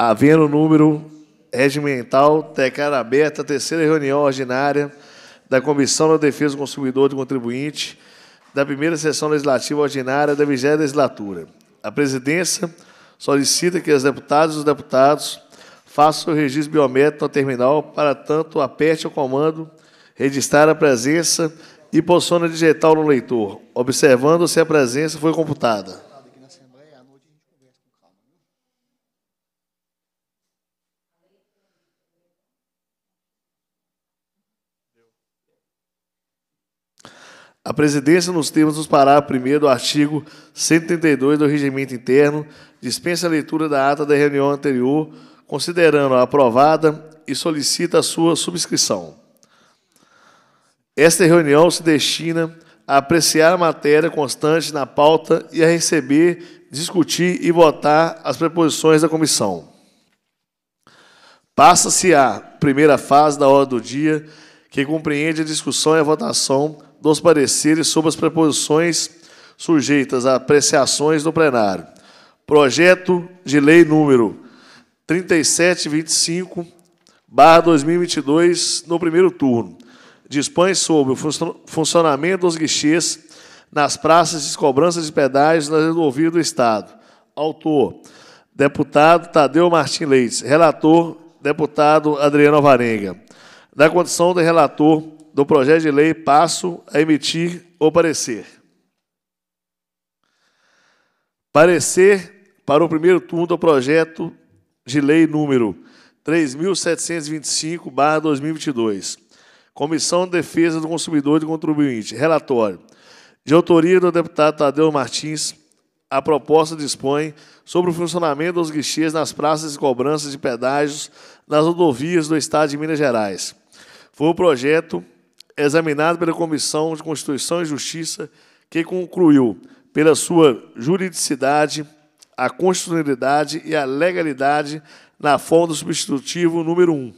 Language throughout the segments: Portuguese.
havendo número regimental, declara aberta a terceira reunião ordinária da Comissão da Defesa do Consumidor e do Contribuinte da primeira sessão legislativa ordinária da vigésima legislatura. A presidência solicita que as deputadas e os deputados façam o registro biométrico no terminal, para tanto aperte o comando, registrar a presença e posiciona digital no leitor, observando se a presença foi computada. A presidência, nos termos dos parágrafo 1 do artigo 132 do Regimento Interno, dispensa a leitura da ata da reunião anterior, considerando-a aprovada e solicita a sua subscrição. Esta reunião se destina a apreciar a matéria constante na pauta e a receber, discutir e votar as preposições da comissão. Passa-se a primeira fase da ordem do dia, que compreende a discussão e a votação dos pareceres sobre as preposições sujeitas a apreciações do plenário. Projeto de lei número 3725, barra 2022, no primeiro turno. Dispõe sobre o funcionamento dos guichês nas praças de cobranças de pedágios na rodovia do Estado. Autor, deputado Tadeu Martins Leite. Relator, deputado Adriano Alvarenga. Da condição de relator, do projeto de lei passo a emitir o parecer. Parecer para o primeiro turno do projeto de lei número 3.725-2022. Comissão de Defesa do Consumidor e do Contribuinte. Relatório. De autoria do deputado Tadeu Martins, a proposta dispõe sobre o funcionamento dos guichês nas praças e cobranças de pedágios nas rodovias do Estado de Minas Gerais. Foi o projeto examinado pela Comissão de Constituição e Justiça, que concluiu, pela sua juridicidade, a constitucionalidade e a legalidade na forma do substitutivo número 1,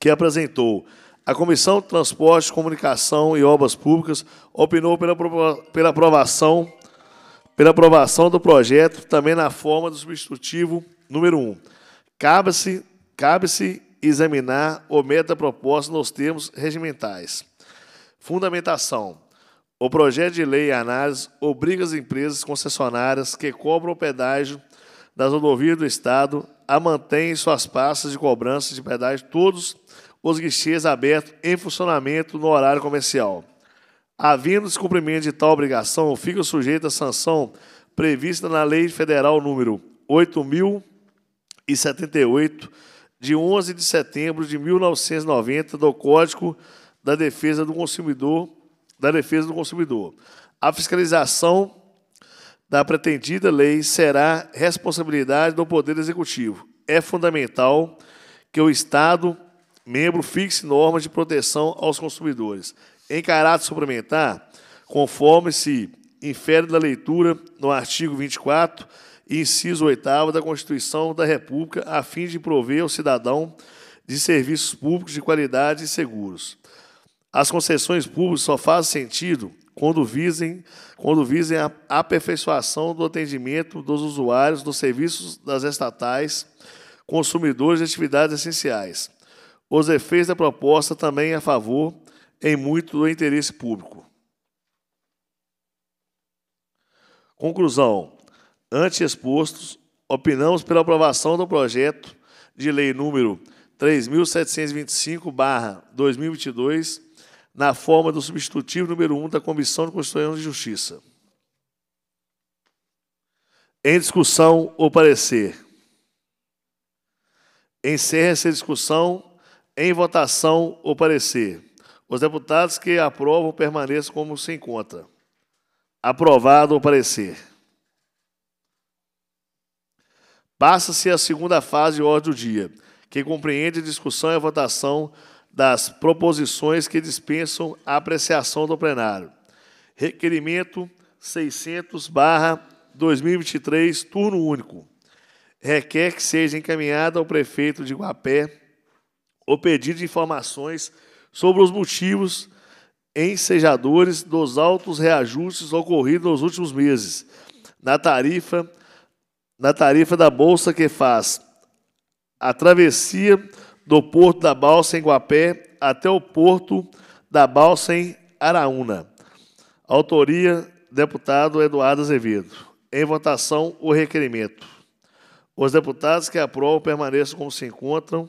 que apresentou. A Comissão de Transportes, Comunicação e Obras Públicas opinou pela, pela aprovação pela aprovação do projeto, também na forma do substitutivo número 1. Cabe-se cabe-se examinar o mérito da proposta nos termos regimentais. Fundamentação. O projeto de lei e análise obriga as empresas concessionárias que cobram o pedágio das rodovias do Estado a manter suas pastas de cobrança de pedágio todos os guichês abertos em funcionamento no horário comercial. Havendo descumprimento de tal obrigação, fica sujeito à sanção prevista na Lei Federal número 8078 de 11 de setembro de 1990 do Código da Defesa do Consumidor, da Defesa do Consumidor. A fiscalização da pretendida lei será responsabilidade do Poder Executivo. É fundamental que o Estado membro fixe normas de proteção aos consumidores. Em caráter suplementar, conforme se infere da leitura no artigo 24 inciso 8 da Constituição da República, a fim de prover ao cidadão de serviços públicos de qualidade e seguros. As concessões públicas só fazem sentido quando visem, quando visem a aperfeiçoação do atendimento dos usuários dos serviços das estatais, consumidores de atividades essenciais. Os efeitos da proposta também a favor em muito do interesse público. Conclusão antes expostos, opinamos pela aprovação do projeto de lei número 3.725-2022, na forma do substitutivo número 1 da Comissão de Constituição de Justiça. Em discussão o parecer. Encerra-se a discussão em votação o parecer. Os deputados que aprovam permaneçam como se encontra. Aprovado o parecer. Passa-se a segunda fase de ordem do dia, que compreende a discussão e a votação das proposições que dispensam a apreciação do plenário. Requerimento 600/2023, turno único. Requer que seja encaminhada ao prefeito de Guapé o pedido de informações sobre os motivos ensejadores dos altos reajustes ocorridos nos últimos meses na tarifa na tarifa da bolsa que faz a travessia do porto da balsa em Guapé até o porto da balsa em Araúna. Autoria, deputado Eduardo Azevedo. Em votação, o requerimento. Os deputados que aprovam permaneçam como se encontram.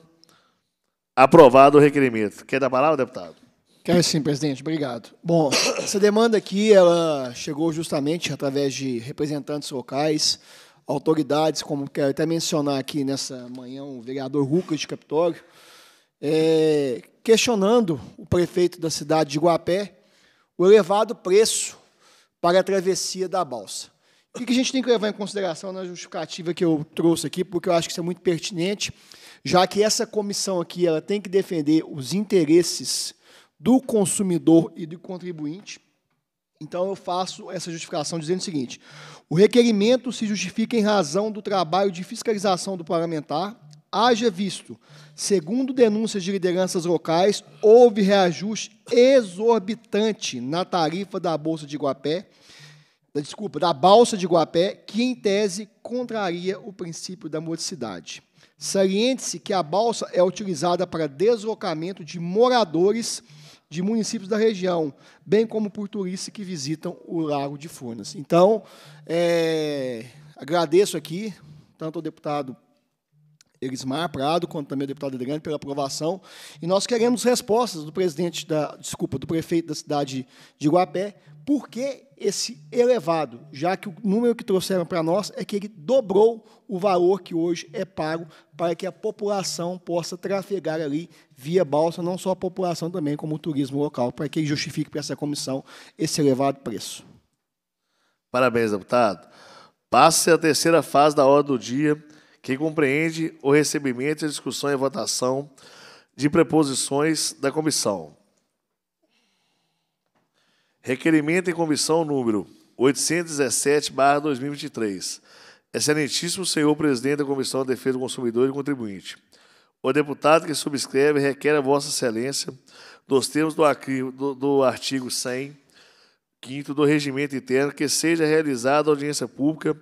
Aprovado o requerimento. Quer dar a palavra, deputado? Quero sim, presidente. Obrigado. Bom, essa demanda aqui ela chegou justamente através de representantes locais, autoridades, como quero até mencionar aqui nessa manhã o vereador Rucas de Capitório, é, questionando o prefeito da cidade de Guapé o elevado preço para a travessia da balsa. O que a gente tem que levar em consideração na justificativa que eu trouxe aqui, porque eu acho que isso é muito pertinente, já que essa comissão aqui ela tem que defender os interesses do consumidor e do contribuinte, então, eu faço essa justificação dizendo o seguinte: o requerimento se justifica em razão do trabalho de fiscalização do parlamentar, haja visto, segundo denúncias de lideranças locais, houve reajuste exorbitante na tarifa da Bolsa de Guapé, da, desculpa, da Balsa de Iguapé, que, em tese, contraria o princípio da modicidade. Saliente-se que a balsa é utilizada para deslocamento de moradores de municípios da região, bem como por turistas que visitam o Lago de Furnas. Então, é, agradeço aqui, tanto ao deputado Elismar Prado, quanto também ao deputado Adriano, pela aprovação. E nós queremos respostas do presidente da, desculpa, do prefeito da cidade de Guapé por que esse elevado? Já que o número que trouxeram para nós é que ele dobrou o valor que hoje é pago para que a população possa trafegar ali via balsa, não só a população também, como o turismo local, para que ele justifique para essa comissão esse elevado preço. Parabéns, deputado. Passa-se a terceira fase da hora do dia, que compreende o recebimento, a discussão e a votação de preposições da comissão. Requerimento em comissão número 817-2023. Excelentíssimo senhor presidente da Comissão de Defesa do Consumidor e Contribuinte. O deputado que subscreve requer a Vossa Excelência, nos termos do, artigo 100, 5 do Regimento Interno, que seja realizada audiência pública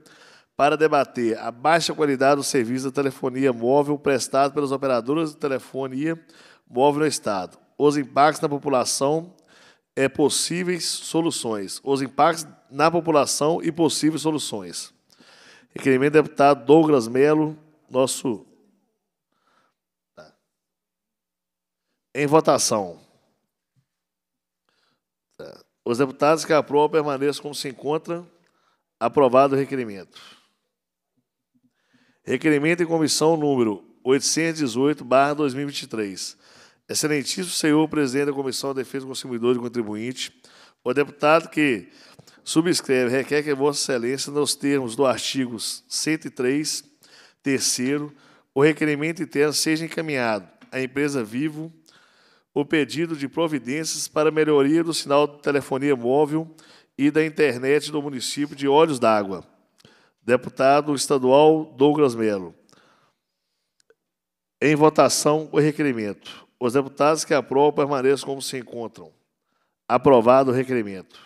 para debater a baixa qualidade do serviço da telefonia móvel prestado pelas operadoras de telefonia móvel no Estado, os impactos na população é, possíveis soluções, os impactos na população e possíveis soluções. Requerimento do deputado Douglas Melo, nosso. Tá, em votação. Tá. Os deputados que aprovam permaneçam como se encontra Aprovado o requerimento. Requerimento em comissão número 818, barra 2023 Excelentíssimo senhor presidente da Comissão de Defesa do Consumidor e do Contribuinte, o deputado que subscreve requer que Vossa Excelência, nos termos do artigo 103, terceiro, o requerimento interno seja encaminhado à empresa Vivo o pedido de providências para melhoria do sinal de telefonia móvel e da internet do município de Olhos d'Água. Deputado estadual Douglas Melo. Em votação, o requerimento os deputados que aprovam permaneçam como se encontram. Aprovado o requerimento.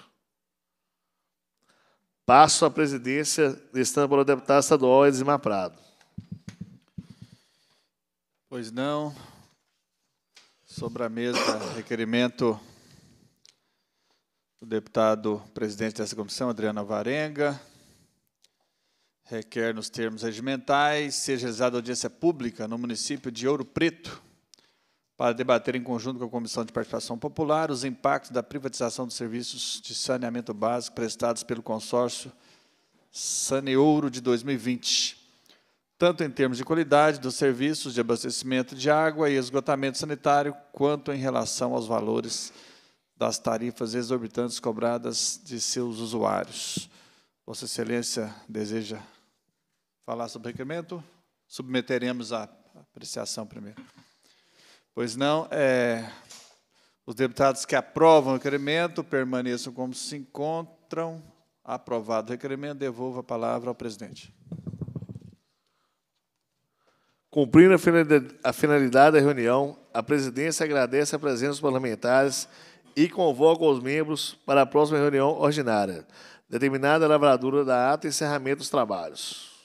Passo a presidência, estando o deputado estadual Edmar Prado. Pois não. Sobre a mesa, requerimento do deputado presidente dessa comissão, Adriana Varenga. Requer, nos termos regimentais, seja realizada audiência pública no município de Ouro Preto, para debater em conjunto com a Comissão de Participação Popular os impactos da privatização dos serviços de saneamento básico prestados pelo consórcio Saneouro de 2020, tanto em termos de qualidade dos serviços de abastecimento de água e esgotamento sanitário, quanto em relação aos valores das tarifas exorbitantes cobradas de seus usuários. Vossa Excelência deseja falar sobre o requerimento? Submeteremos à apreciação primeiro. Pois não, é, os deputados que aprovam o requerimento permaneçam como se encontram. Aprovado o requerimento, devolvo a palavra ao presidente. Cumprindo a finalidade da reunião, a presidência agradece a presença dos parlamentares e convoca os membros para a próxima reunião ordinária, determinada a lavradura da ata e encerramento dos trabalhos.